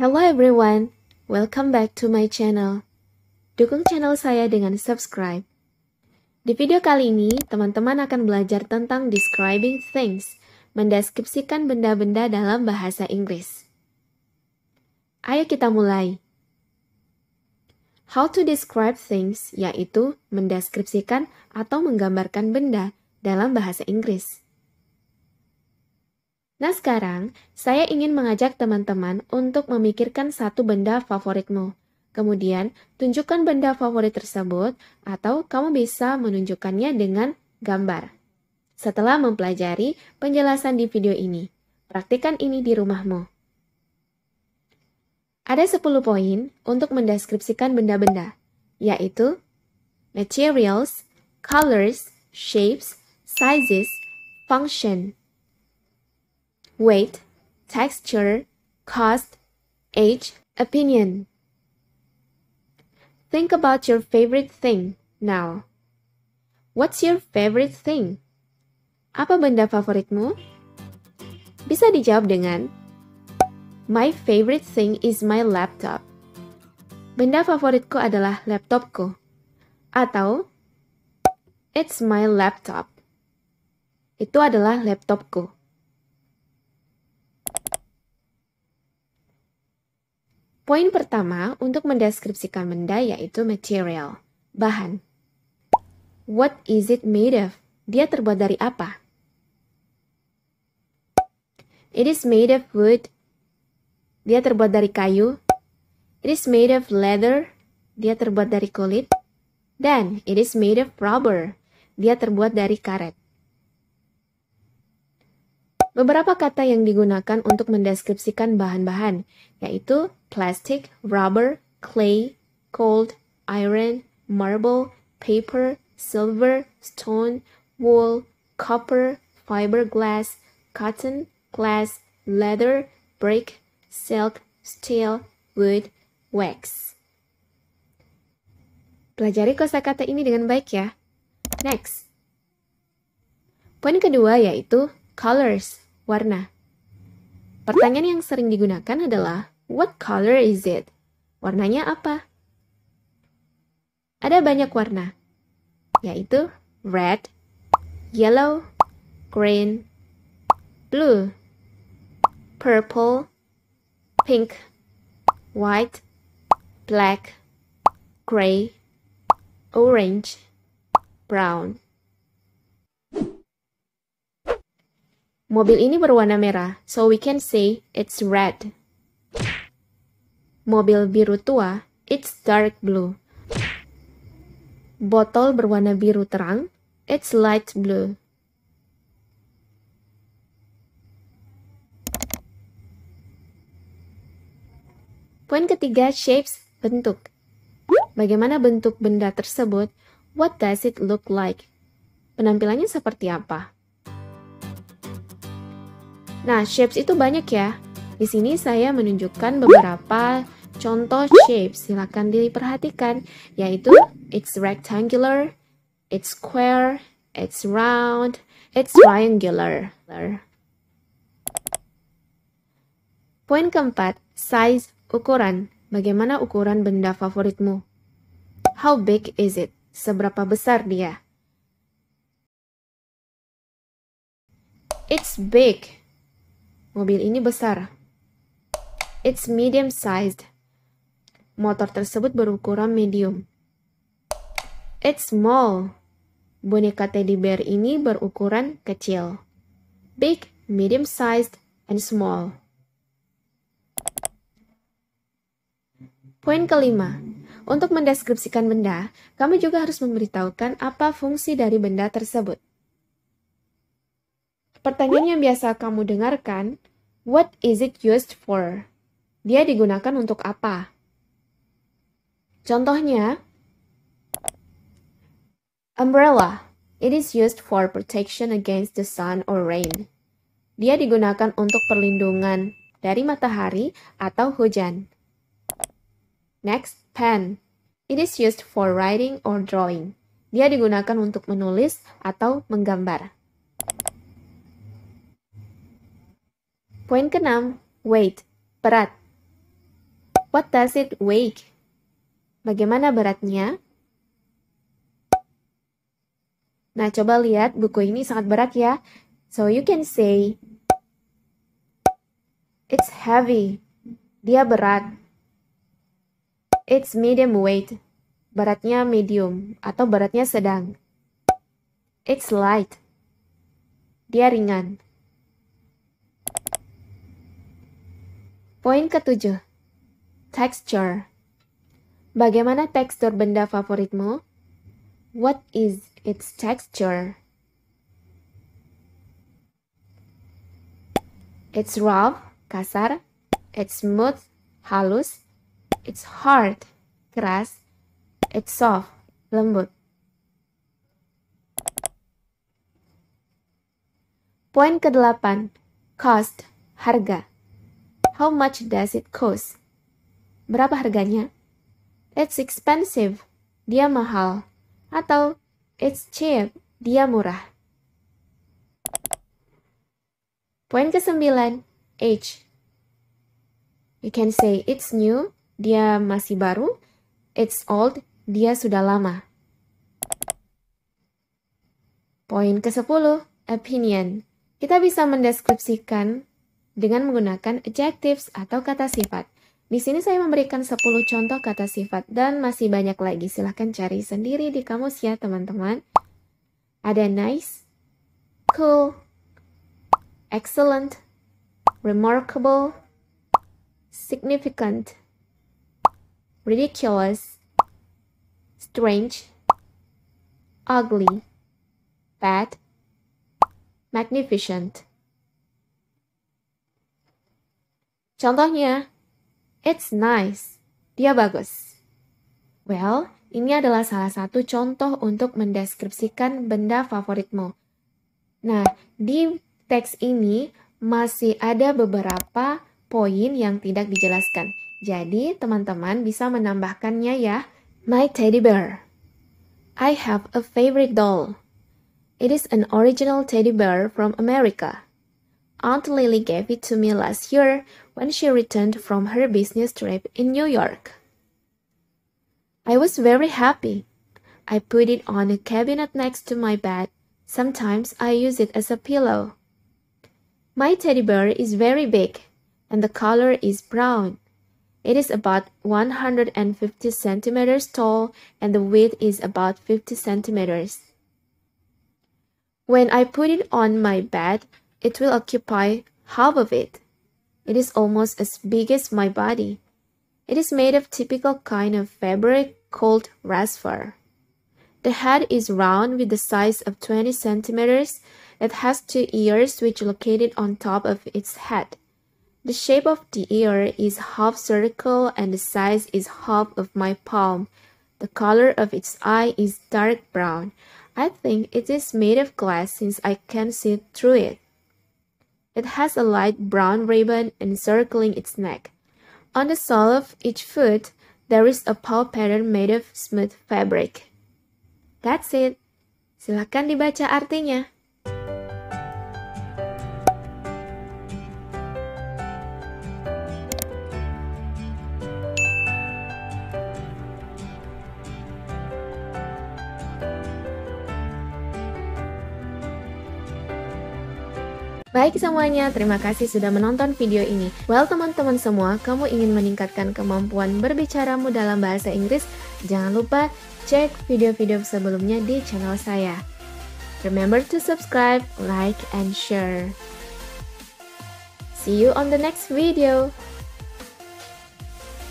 Hello everyone, welcome back to my channel. Dukung channel saya dengan subscribe. Di video kali ini, teman-teman akan belajar tentang describing things, mendeskripsikan benda-benda dalam bahasa Inggris. Ayo kita mulai. How to describe things yaitu mendeskripsikan atau menggambarkan benda dalam bahasa Inggris. Nah sekarang, saya ingin mengajak teman-teman untuk memikirkan satu benda favoritmu. Kemudian, tunjukkan benda favorit tersebut atau kamu bisa menunjukkannya dengan gambar. Setelah mempelajari penjelasan di video ini, praktikan ini di rumahmu. Ada 10 poin untuk mendeskripsikan benda-benda, yaitu materials, colors, shapes, sizes, function, weight, texture, cost, age, opinion. Think about your favorite thing now. What's your favorite thing? Apa benda favoritmu? Bisa dijawab dengan My favorite thing is my laptop. Benda favoritku adalah laptopku. Atau It's my laptop. Itu adalah laptopku. Poin pertama untuk mendeskripsikan benda yaitu material, bahan. What is it made of? Dia terbuat dari apa? It is made of wood. Dia terbuat dari kayu. It is made of leather. Dia terbuat dari kulit. Dan it is made of rubber. Dia terbuat dari karet. Beberapa kata yang digunakan untuk mendeskripsikan bahan-bahan, yaitu plastic, rubber, clay, gold, iron, marble, paper, silver, stone, wool, copper, fiberglass, cotton, glass, leather, brick, silk, steel, wood, wax. Pelajari kosakata ini dengan baik ya. Next. Poin kedua yaitu colors warna. Pertanyaan yang sering digunakan adalah, what color is it? Warnanya apa? Ada banyak warna, yaitu red, yellow, green, blue, purple, pink, white, black, gray, orange, brown. Mobil ini berwarna merah, so we can say it's red. Mobil biru tua, it's dark blue. Botol berwarna biru terang, it's light blue. Poin ketiga, shapes, bentuk. Bagaimana bentuk benda tersebut? What does it look like? Penampilannya seperti apa? Nah, shapes itu banyak ya. Di sini saya menunjukkan beberapa contoh shapes. Silakan diperhatikan, yaitu it's rectangular, it's square, it's round, it's triangular. Poin keempat, size, ukuran. Bagaimana ukuran benda favoritmu? How big is it? Seberapa besar dia? It's big. Mobil ini besar. It's medium sized. Motor tersebut berukuran medium. It's small. Boneka teddy bear ini berukuran kecil. Big, medium sized, and small. Poin kelima, untuk mendeskripsikan benda, kamu juga harus memberitahukan apa fungsi dari benda tersebut. Pertanyaan yang biasa kamu dengarkan, what is it used for? Dia digunakan untuk apa? Contohnya, umbrella. It is used for protection against the sun or rain. Dia digunakan untuk perlindungan dari matahari atau hujan. Next, pen. It is used for writing or drawing. Dia digunakan untuk menulis atau menggambar. Poin keenam, weight, berat. What does it weigh? Bagaimana beratnya? Nah, coba lihat buku ini sangat berat ya. So you can say It's heavy. Dia berat. It's medium weight. Beratnya medium atau beratnya sedang. It's light. Dia ringan. Poin ketujuh, texture. Bagaimana tekstur benda favoritmu? What is its texture? It's rough, kasar. It's smooth, halus. It's hard, keras. It's soft, lembut. Poin kedelapan, cost, harga. How much does it cost? Berapa harganya? It's expensive. Dia mahal. Atau it's cheap. Dia murah. Poin ke sembilan, Age. You can say it's new. Dia masih baru. It's old. Dia sudah lama. Poin ke sepuluh, Opinion. Kita bisa mendeskripsikan dengan menggunakan adjectives atau kata sifat. Di sini saya memberikan 10 contoh kata sifat dan masih banyak lagi. Silahkan cari sendiri di kamus ya teman-teman. Ada nice, cool, excellent, remarkable, significant, ridiculous, strange, ugly, bad, magnificent. Contohnya, it's nice, dia bagus. Well, ini adalah salah satu contoh untuk mendeskripsikan benda favoritmu. Nah, di teks ini masih ada beberapa poin yang tidak dijelaskan. Jadi, teman-teman bisa menambahkannya ya. My teddy bear. I have a favorite doll. It is an original teddy bear from America. Aunt Lily gave it to me last year when she returned from her business trip in New York. I was very happy. I put it on a cabinet next to my bed. Sometimes I use it as a pillow. My teddy bear is very big and the color is brown. It is about 150 centimeters tall and the width is about 50 centimeters. When I put it on my bed, it will occupy half of it. It is almost as big as my body. It is made of typical kind of fabric called rasphar. The head is round with the size of 20 centimeters. It has two ears which located on top of its head. The shape of the ear is half circle and the size is half of my palm. The color of its eye is dark brown. I think it is made of glass since I can see through it. It has a light brown ribbon encircling its neck. On the sole of each foot, there is a paw pattern made of smooth fabric. That's it. Silakan dibaca artinya. Baik semuanya, terima kasih sudah menonton video ini. Well teman-teman semua, kamu ingin meningkatkan kemampuan berbicaramu dalam bahasa Inggris? Jangan lupa cek video-video sebelumnya di channel saya. Remember to subscribe, like, and share. See you on the next video.